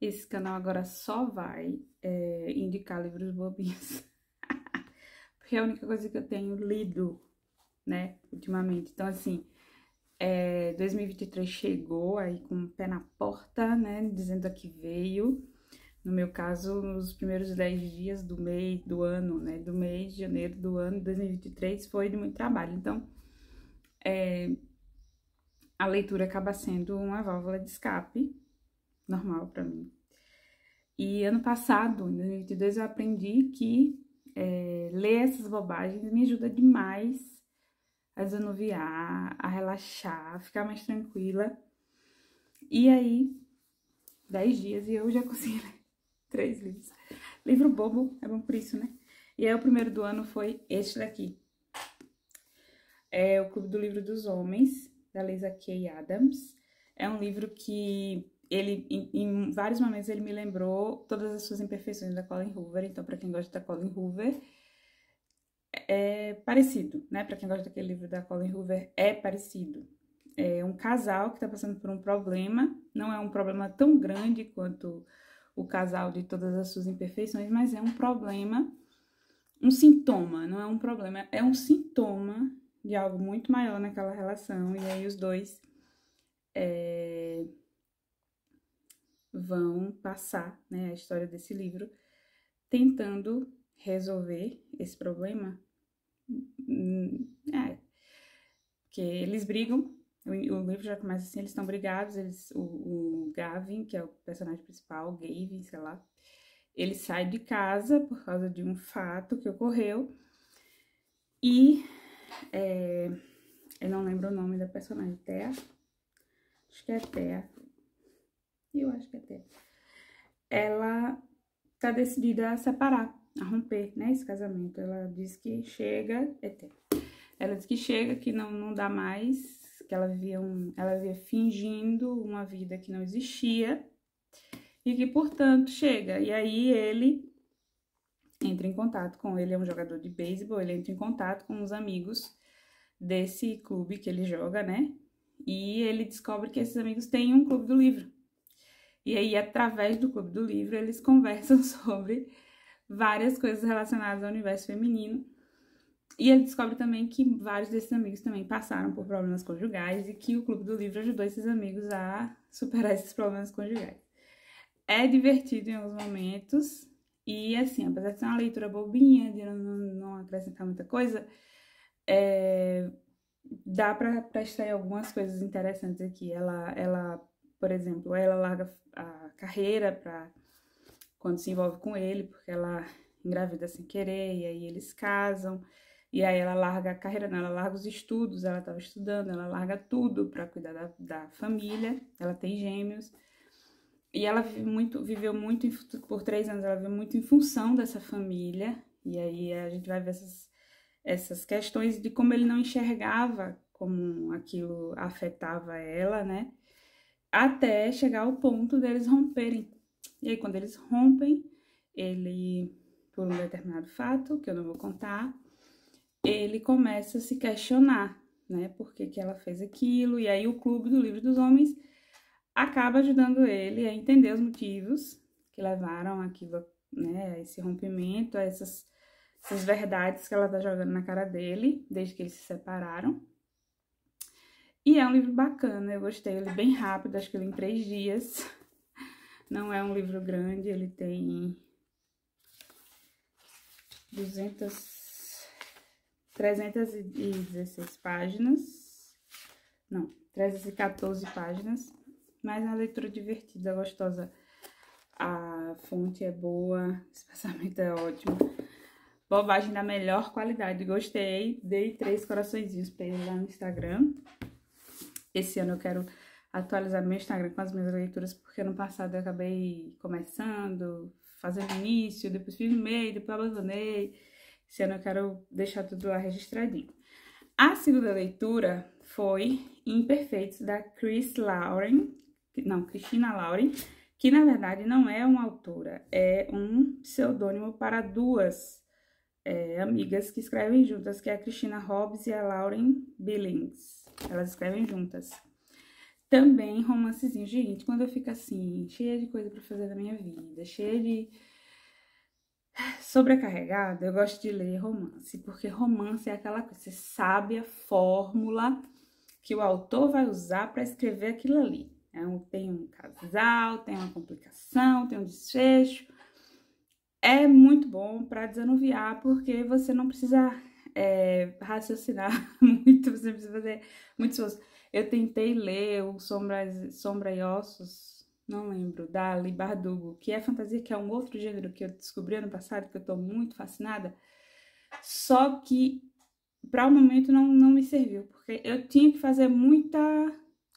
Esse canal agora só vai é, indicar livros bobinhos. Porque é a única coisa que eu tenho lido, né, ultimamente. Então, assim, é, 2023 chegou aí com o pé na porta, né, dizendo a que veio. No meu caso, nos primeiros 10 dias do mês, do ano, né, do mês de janeiro do ano de 2023 foi de muito trabalho. Então, é, a leitura acaba sendo uma válvula de escape, normal para mim. E ano passado, em 2022, eu aprendi que é, ler essas bobagens me ajuda demais a desanuviar, a relaxar, a ficar mais tranquila. E aí, dez dias e eu já consegui ler três livros. Livro bobo, é bom por isso, né? E aí o primeiro do ano foi este daqui. É o Clube do Livro dos Homens, da Lisa Kay Adams. É um livro que ele em, em, vários momentos ele me lembrou todas as suas imperfeições da Colin Hoover, então para quem gosta da Colin Hoover é parecido, né? Para quem gosta daquele livro da Colin Hoover é parecido. É um casal que está passando por um problema, não é um problema tão grande quanto o casal de todas as suas imperfeições, mas é um problema, um sintoma, não é um problema, é um sintoma de algo muito maior naquela relação e aí os dois é vão passar, né, a história desse livro, tentando resolver esse problema. Hum, é, que eles brigam, o, o, livro já começa assim, eles estão brigados, eles, o, o, Gavin, que é o personagem principal, Gavin, sei lá, ele sai de casa por causa de um fato que ocorreu e é, eu não lembro o nome da personagem, Thea, acho que é Thea, e eu acho que até. Ela tá decidida a separar, a romper, né, esse casamento. Ela diz que chega, até. Ela diz que chega, que não, não dá mais, que ela via um, ela via fingindo uma vida que não existia e que, portanto, chega. E aí ele entra em contato com ele, é um jogador de beisebol, ele entra em contato com os amigos desse clube que ele joga, né? E ele descobre que esses amigos têm um clube do livro. E aí, através do Clube do Livro, eles conversam sobre várias coisas relacionadas ao universo feminino. E ele descobre também que vários desses amigos também passaram por problemas conjugais e que o Clube do Livro ajudou esses amigos a superar esses problemas conjugais. É divertido em alguns momentos e, assim, apesar de ser uma leitura bobinha, de não, não acrescentar muita coisa, é, dá para extrair algumas coisas interessantes aqui. Ela, ela por exemplo, ela larga a carreira para quando se envolve com ele, porque ela engravida sem querer, e aí eles casam, e aí ela larga a carreira, não, né, ela larga os estudos, ela estava estudando, ela larga tudo para cuidar da, da, família, ela tem gêmeos, e ela vive muito, viveu muito, por três anos, ela viveu muito em função dessa família, e aí a gente vai ver essas, essas questões de como ele não enxergava como aquilo afetava ela, né? até chegar ao ponto deles romperem. E aí, quando eles rompem, ele, por um determinado fato, que eu não vou contar, ele começa a se questionar, né? Por que, que ela fez aquilo? E aí, o Clube do Livro dos Homens acaba ajudando ele a entender os motivos que levaram aquilo, né? A esse rompimento, a essas, essas verdades que ela tá jogando na cara dele, desde que eles se separaram. E é um livro bacana, eu gostei, ele é bem rápido, acho que ele é em três dias. Não é um livro grande, ele tem 200, 316 páginas, não, 314 páginas, mas é uma leitura divertida, gostosa. A fonte é boa, o espaçamento é ótimo. Bobagem da melhor qualidade, gostei, dei três coraçõezinhos pra ele lá no Instagram. Esse ano eu quero atualizar meu Instagram com as minhas leituras, porque ano passado eu acabei começando, fazendo início, depois fiz meio, depois abandonei. Esse ano eu quero deixar tudo lá registradinho. A segunda leitura foi Imperfeitos, da Chris Lauren, não, Cristina Lauren, que na verdade não é uma autora, é um pseudônimo para duas é, amigas que escrevem juntas, que é a Cristina Hobbs e a Lauren Billings. Elas escrevem juntas. Também romancezinho. Gente, quando eu fico assim, cheia de coisa para fazer na minha vida, cheia de. sobrecarregada, eu gosto de ler romance, porque romance é aquela coisa, você sabe a fórmula que o autor vai usar para escrever aquilo ali. É um, tem um casal, tem uma complicação, tem um desfecho. É muito bom para desanuviar, porque você não precisa é, raciocinar muito, você precisa fazer muito esforço. Eu tentei ler o Sombras, Sombra e Ossos, não lembro, da Bardugo, que é fantasia, que é um outro gênero que eu descobri ano passado, que eu tô muito fascinada. Só que, para o momento, não, não me serviu, porque eu tinha que fazer muita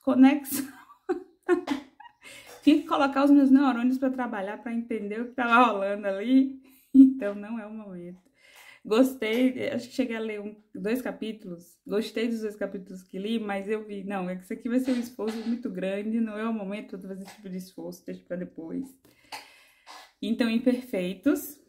conexão. tinha que colocar os meus neurônios para trabalhar, para entender o que estava rolando ali. Então, não é o momento. Gostei, é, acho que cheguei a ler um, dois capítulos. Gostei dos dois capítulos que li, mas eu vi, não, é que isso aqui vai ser um esforço muito grande, não é o momento de fazer esse tipo de esforço, deixa para depois. Então, Imperfeitos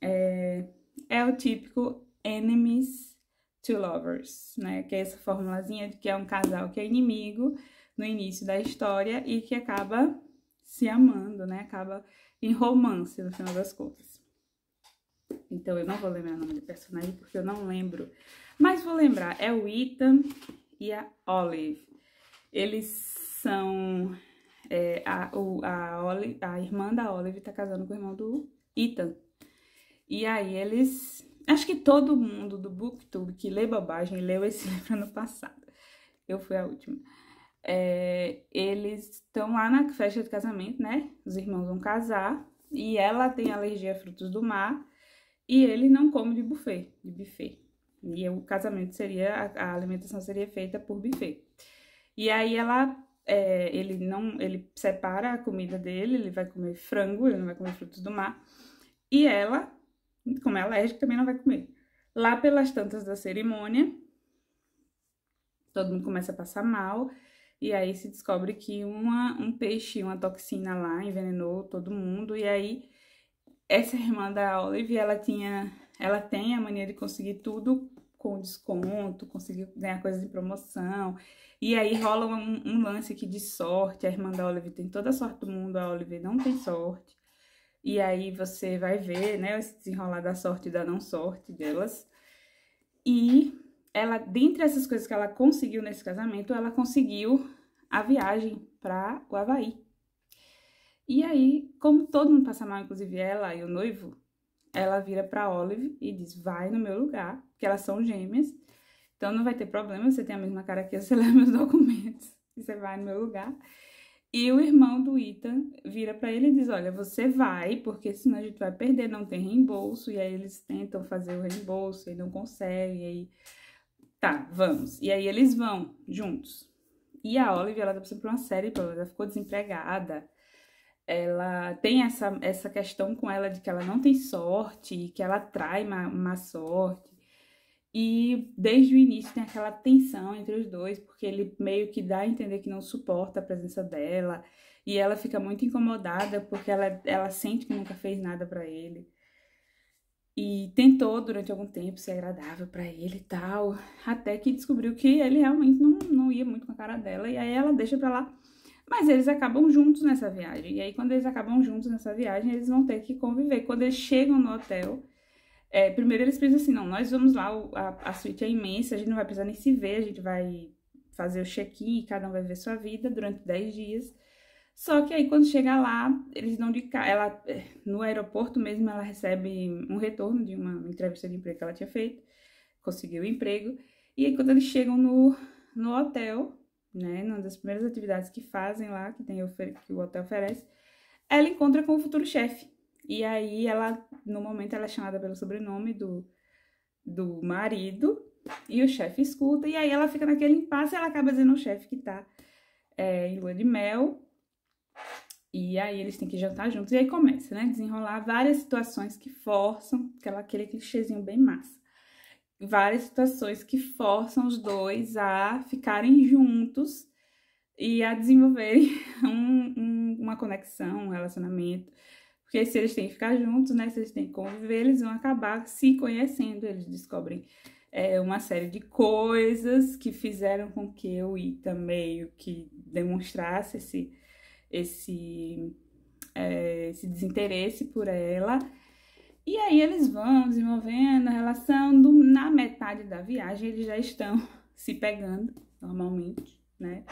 é, é o típico enemies to lovers, né? Que é essa formulazinha de que é um casal que é inimigo no início da história e que acaba se amando, né? Acaba em romance, no final das contas. Então eu não vou lembrar o nome do personagem porque eu não lembro. Mas vou lembrar, é o Ethan e a Olive. Eles são... É, a, a, Olive, a irmã da Olive tá casando com o irmão do Ethan. E aí eles... Acho que todo mundo do Booktube que lê bobagem leu esse livro ano passado. Eu fui a última. É, eles estão lá na festa de casamento, né? Os irmãos vão casar. E ela tem alergia a frutos do mar. E ele não come de buffet, de buffet. E o casamento seria, a, alimentação seria feita por buffet. E aí ela, é, ele não, ele separa a comida dele, ele vai comer frango, ele não vai comer frutos do mar. E ela, como é alérgica, também não vai comer. Lá pelas tantas da cerimônia, todo mundo começa a passar mal. E aí se descobre que uma, um peixe, uma toxina lá envenenou todo mundo. E aí essa irmã da Olive, ela tinha, ela tem a mania de conseguir tudo com desconto, conseguir ganhar coisas de promoção. E aí rola um, um, lance aqui de sorte. A irmã da Olive tem toda a sorte do mundo, a Olive não tem sorte. E aí você vai ver, né, esse desenrolar da sorte e da não sorte delas. E ela, dentre essas coisas que ela conseguiu nesse casamento, ela conseguiu a viagem para o Havaí. E aí, como todo mundo passa mal, inclusive ela e o noivo, ela vira para Olive e diz: "Vai no meu lugar", que elas são gêmeas. Então não vai ter problema, você tem a mesma cara que eu, você leva meus documentos e você vai no meu lugar. E o irmão do Ethan vira para ele e diz: Olha, você vai, porque senão a gente vai perder, não tem reembolso. E aí eles tentam fazer o reembolso e não conseguem. E aí, tá, vamos. E aí eles vão juntos. E a Olive, ela tá passando por uma série de problemas, ela ficou desempregada, ela tem essa, essa questão com ela de que ela não tem sorte, que ela trai má, má sorte. E desde o início tem aquela tensão entre os dois, porque ele meio que dá a entender que não suporta a presença dela. E ela fica muito incomodada porque ela, ela sente que nunca fez nada para ele. E tentou durante algum tempo ser agradável para ele e tal, até que descobriu que ele realmente não, não ia muito com a cara dela. E aí ela deixa pra lá mas eles acabam juntos nessa viagem. E aí, quando eles acabam juntos nessa viagem, eles vão ter que conviver. Quando eles chegam no hotel, é, primeiro eles pensam assim: não, nós vamos lá, a, a suíte é imensa, a gente não vai precisar nem se ver, a gente vai fazer o check-in, cada um vai ver sua vida durante 10 dias. Só que aí quando chega lá, eles dão de cara. Ela, é, no aeroporto mesmo, ela recebe um retorno de uma entrevista de emprego que ela tinha feito, conseguiu o emprego. E aí quando eles chegam no, no hotel, né? Uma das primeiras atividades que fazem lá, que, tem, que o hotel oferece, ela encontra com o futuro chefe. E aí ela, no momento, ela é chamada pelo sobrenome do, do marido, e o chefe escuta, e aí ela fica naquele impasse e ela acaba dizendo ao chefe que tá é, em lua de mel. E aí eles têm que jantar juntos. E aí começa, né? Desenrolar várias situações que forçam aquela, aquele clichêzinho bem massa várias situações que forçam os dois a ficarem juntos e a desenvolverem um, um, uma conexão, um relacionamento. Porque se eles têm que ficar juntos, né? Se eles têm que conviver, eles vão acabar se conhecendo. Eles descobrem é, uma série de coisas que fizeram com que eu e também o que demonstrasse esse, esse, é, esse desinteresse por ela. E aí eles vão desenvolvendo a relação, do, na metade da viagem eles já estão se pegando, normalmente, né?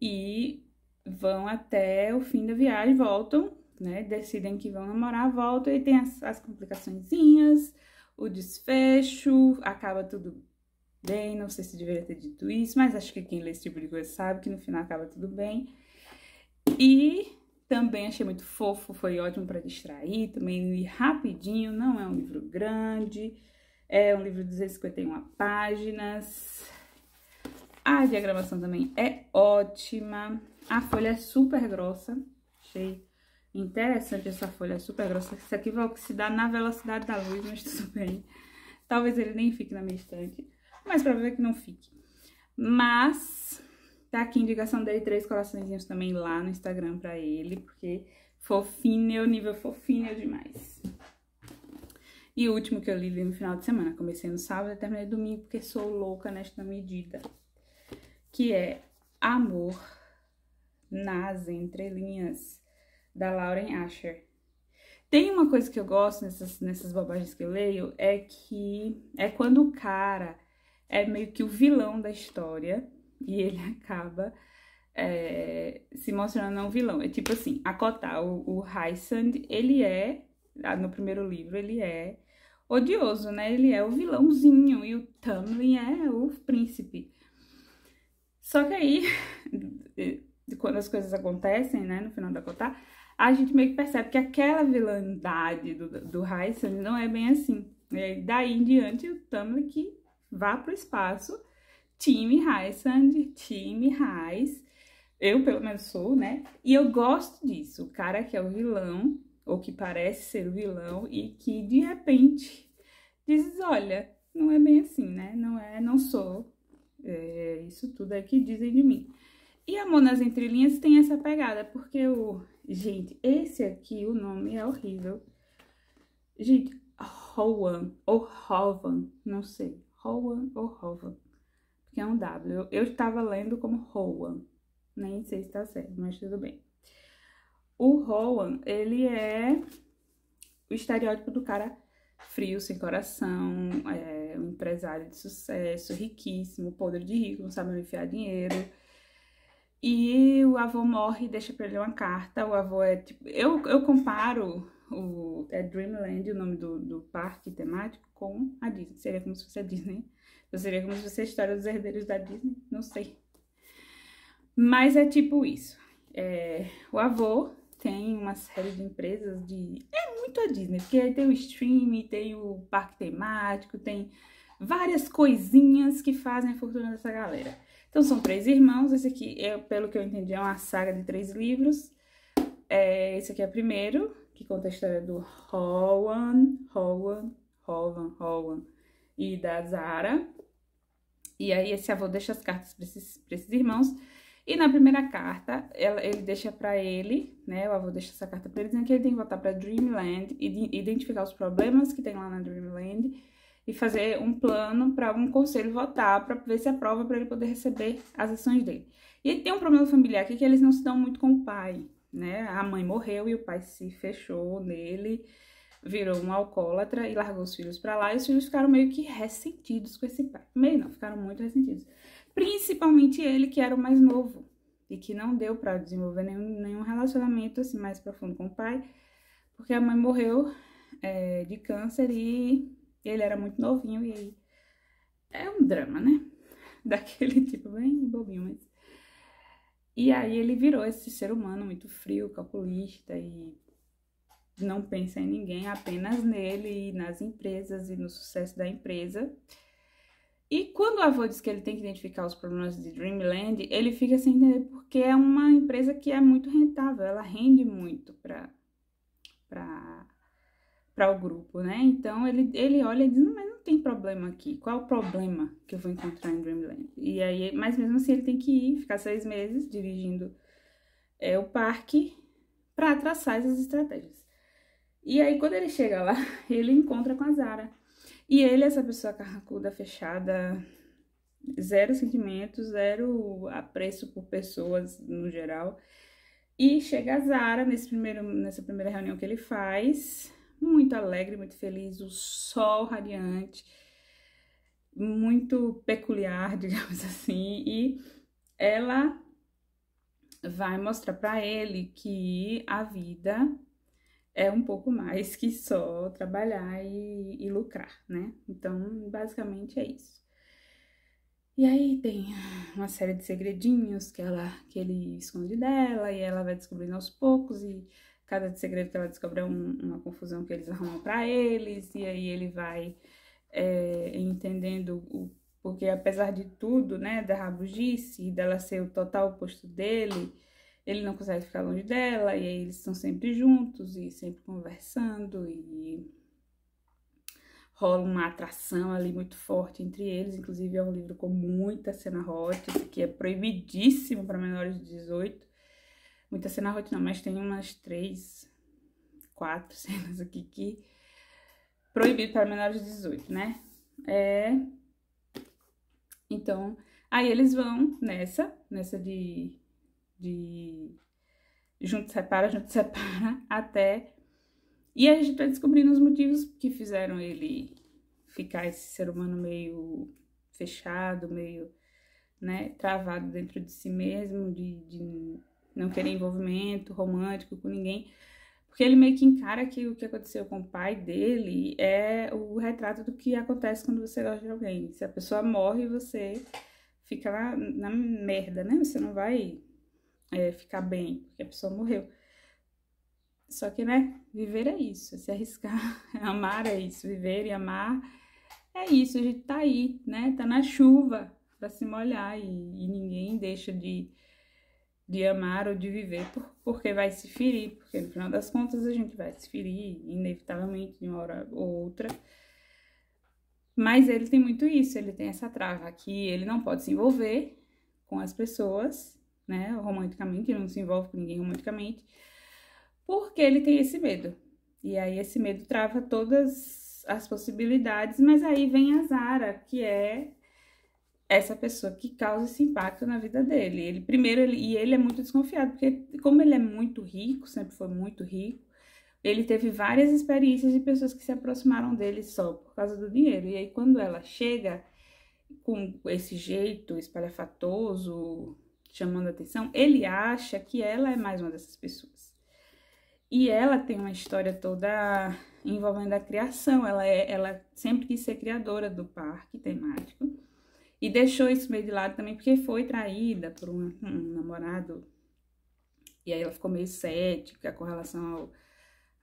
E vão até o fim da viagem, voltam, né? Decidem que vão namorar, voltam e tem as, as complicaçõezinhas, o desfecho, acaba tudo bem, não sei se deveria ter dito isso, mas acho que quem lê esse tipo de coisa sabe que no final acaba tudo bem. E também achei muito fofo, foi ótimo para distrair, também li rapidinho, não é um livro grande, é um livro de 251 páginas. A diagramação também é ótima, a folha é super grossa, achei interessante essa folha é super grossa. Isso aqui vai oxidar na velocidade da luz, mas tudo bem. Talvez ele nem fique na minha estante, mas para ver que não fique. Mas Tá aqui a indicação dele, três coraçõezinhos também lá no Instagram pra ele, porque fofinho, nível é fofinho demais. E o último que eu li, li no final de semana. Comecei no sábado e terminei domingo, porque sou louca nesta medida. Que é Amor Nas Entrelinhas, da Lauren Asher. Tem uma coisa que eu gosto nessas, nessas bobagens que eu leio, é que é quando o cara é meio que o vilão da história e ele acaba é, se mostrando um vilão. É tipo assim, a Kotar, o, o Heisand, ele é, no primeiro livro, ele é odioso, né? Ele é o vilãozinho e o Tamlin é o príncipe. Só que aí, quando as coisas acontecem, né, no final da Kotar, a gente meio que percebe que aquela vilandade do, do Heisand não é bem assim. E daí em diante, o Tamlin que vá pro espaço time Highsand, time Highs. Eu, pelo menos, sou, né? E eu gosto disso. O cara que é o vilão, ou que parece ser o vilão, e que de repente diz: olha, não é bem assim, né? Não é, não sou. É, isso tudo é que dizem de mim. E Amor nas Entrelinhas tem essa pegada, porque o. Gente, esse aqui, o nome é horrível. Gente, Rowan, ou Rovan, não sei. Rowan ou Rovan que é um W. Eu estava lendo como Rowan, nem sei se está certo, mas tudo bem. O Rowan, ele é o estereótipo do cara frio, sem coração, é um empresário de sucesso, riquíssimo, podre de rico, não sabe onde enfiar dinheiro. E o avô morre e deixa pra ele uma carta. O avô é tipo. Eu, eu comparo o é Dreamland, o nome do, do parque temático, com a Disney. Seria como se fosse a Disney eu seria como se fosse a história dos herdeiros da Disney, não sei. Mas é tipo isso. É, o avô tem uma série de empresas de. É muito a Disney, porque aí tem o streaming, tem o parque temático, tem várias coisinhas que fazem a fortuna dessa galera. Então são três irmãos, esse aqui, é, pelo que eu entendi, é uma saga de três livros. É, esse aqui é o primeiro, que conta a história do Rowan, Rowan, Rowan, Rowan e da Zara. E aí esse avô deixa as cartas para esses, esses irmãos. E na primeira carta, ela, ele deixa para ele, né? O avô deixa essa carta para ele, dizendo que ele tem que voltar para Dreamland e identificar os problemas que tem lá na Dreamland e fazer um plano para um conselho votar, para ver se aprova para ele poder receber as ações dele. E tem um problema familiar aqui que eles não se dão muito com o pai, né? A mãe morreu e o pai se fechou nele virou um alcoólatra e largou os filhos para lá, e os filhos ficaram meio que ressentidos com esse pai. Meio não, ficaram muito ressentidos. Principalmente ele, que era o mais novo, e que não deu para desenvolver nenhum, nenhum relacionamento assim mais profundo com o pai, porque a mãe morreu é, de câncer e ele era muito novinho e aí é um drama, né? Daquele tipo bem bobinho, mas... E aí ele virou esse ser humano muito frio, calculista e não pensa em ninguém, apenas nele e nas empresas e no sucesso da empresa. E quando o avô diz que ele tem que identificar os problemas de Dreamland, ele fica sem entender porque é uma empresa que é muito rentável, ela rende muito para para o grupo, né? Então ele, ele olha e diz, mas não tem problema aqui. Qual é o problema que eu vou encontrar em Dreamland? E aí, mas mesmo assim ele tem que ir, ficar seis meses dirigindo é, o parque para traçar essas estratégias. E aí, quando ele chega lá, ele encontra com a Zara. E ele, é essa pessoa carracuda, fechada, zero sentimento, zero apreço por pessoas no geral. E chega a Zara nesse primeiro, nessa primeira reunião que ele faz, muito alegre, muito feliz, o sol radiante, muito peculiar, digamos assim, e ela vai mostrar para ele que a vida é um pouco mais que só trabalhar e, e lucrar, né? Então, basicamente é isso. E aí tem uma série de segredinhos que ela que ele esconde dela e ela vai descobrindo aos poucos e cada segredo que ela descobre é um, uma confusão que eles arrumam para eles e aí ele vai é, entendendo o porque apesar de tudo, né, da rabugice e dela ser o total oposto dele, ele não consegue ficar longe dela, e aí eles estão sempre juntos e sempre conversando, e rola uma atração ali muito forte entre eles. Inclusive, é um livro com muita cena hot, que é proibidíssimo para menores de 18. Muita cena hot não, mas tem umas três, quatro cenas aqui que proibido para menores de 18, né? É... Então, aí eles vão nessa, nessa de, de junto, separa, junto, separa, até. E aí a gente vai tá descobrindo os motivos que fizeram ele ficar esse ser humano meio fechado, meio, né, travado dentro de si mesmo, de, de não querer envolvimento romântico com ninguém. Porque ele meio que encara que o que aconteceu com o pai dele é o retrato do que acontece quando você gosta de alguém. Se a pessoa morre, você fica lá na merda, né? Você não vai é, ficar bem, porque a pessoa morreu. Só que, né, viver é isso, é se arriscar, amar é isso, viver e amar é isso, a gente tá aí, né, tá na chuva para se molhar e, e, ninguém deixa de, de amar ou de viver por, porque vai se ferir, porque no final das contas a gente vai se ferir, inevitavelmente, de uma hora ou outra. Mas ele tem muito isso, ele tem essa trava aqui, ele não pode se envolver com as pessoas, né, romanticamente, ele não se envolve com ninguém romanticamente, porque ele tem esse medo. E aí esse medo trava todas as possibilidades, mas aí vem a Zara, que é essa pessoa que causa esse impacto na vida dele. Ele primeiro ele, e ele é muito desconfiado, porque como ele é muito rico, sempre foi muito rico, ele teve várias experiências de pessoas que se aproximaram dele só por causa do dinheiro. E aí quando ela chega com esse jeito espalhafatoso, chamando atenção, ele acha que ela é mais uma dessas pessoas. E ela tem uma história toda envolvendo a criação. Ela, é, ela sempre quis ser criadora do parque temático. E deixou isso meio de lado também porque foi traída por um, um namorado. E aí ela ficou meio cética com relação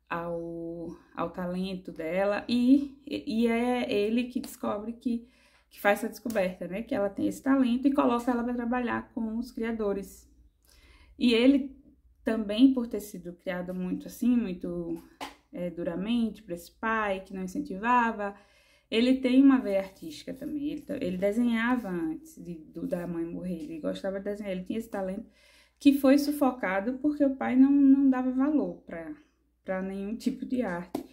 ao, ao, ao talento dela. E, e é ele que descobre que que faz essa descoberta, né? Que ela tem esse talento e coloca ela para trabalhar com os criadores. E ele também, por ter sido criado muito assim, muito é, duramente por esse pai que não incentivava, ele tem uma veia artística também. Ele, ele desenhava antes de, do, da mãe morrer, ele gostava de desenhar, ele tinha esse talento que foi sufocado porque o pai não, não dava valor para nenhum tipo de arte.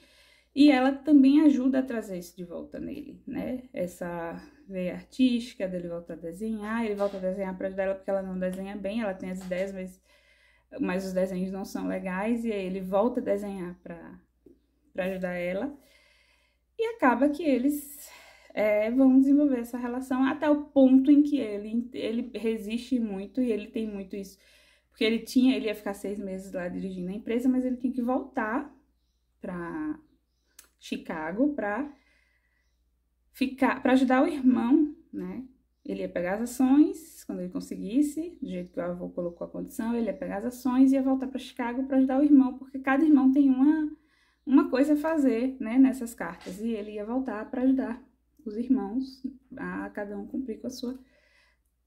E ela também ajuda a trazer isso de volta nele, né? Essa veia artística dele volta a desenhar, ele volta a desenhar para ajudar ela porque ela não desenha bem, ela tem as ideias, mas, mas os desenhos não são legais, e aí ele volta a desenhar para ajudar ela. E acaba que eles é, vão desenvolver essa relação até o ponto em que ele, ele resiste muito e ele tem muito isso. Porque ele tinha, ele ia ficar seis meses lá dirigindo a empresa, mas ele tinha que voltar para Chicago para ficar, para ajudar o irmão, né? Ele ia pegar as ações, quando ele conseguisse, do jeito que o avô colocou a condição, ele ia pegar as ações e ia voltar para Chicago para ajudar o irmão, porque cada irmão tem uma uma coisa a fazer, né, nessas cartas, e ele ia voltar para ajudar os irmãos a cada um cumprir com a sua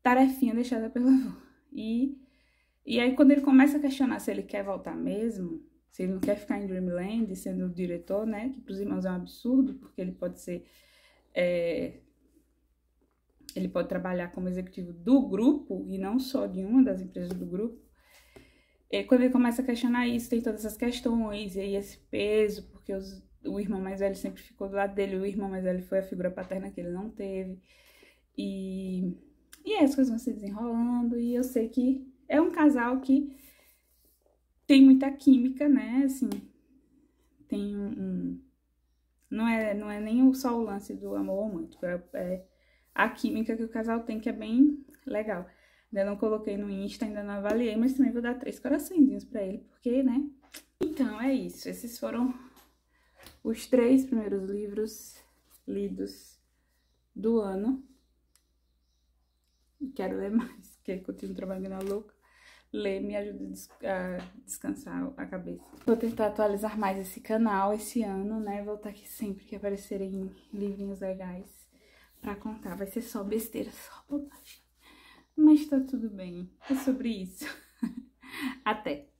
tarefinha deixada pelo avô. E e aí quando ele começa a questionar se ele quer voltar mesmo, se ele não quer ficar em Dreamland sendo diretor, né? Que para os irmãos é um absurdo, porque ele pode ser. É, ele pode trabalhar como executivo do grupo e não só de uma das empresas do grupo. E é, quando ele começa a questionar isso, tem todas essas questões e aí esse peso, porque os, o irmão mais velho sempre ficou do lado dele, o irmão mais velho foi a figura paterna que ele não teve. E, e as coisas vão se desenrolando, e eu sei que é um casal que tem muita química, né? Assim, tem um, um. não, é, não é nem só o lance do amor muito é, é a química que o casal tem, que é bem legal. Ainda não coloquei no Insta, ainda não avaliei, mas também vou dar três coraçõezinhos pra ele, porque, né? Então, é isso. Esses foram os três primeiros livros lidos do ano. Quero ler mais, porque continuo trabalhando na louca ler me ajuda a descansar a cabeça. Vou tentar atualizar mais esse canal esse ano, né? Voltar aqui sempre que aparecerem livrinhos legais pra contar. Vai ser só besteira, só bobagem. Mas tá tudo bem. É sobre isso. Até!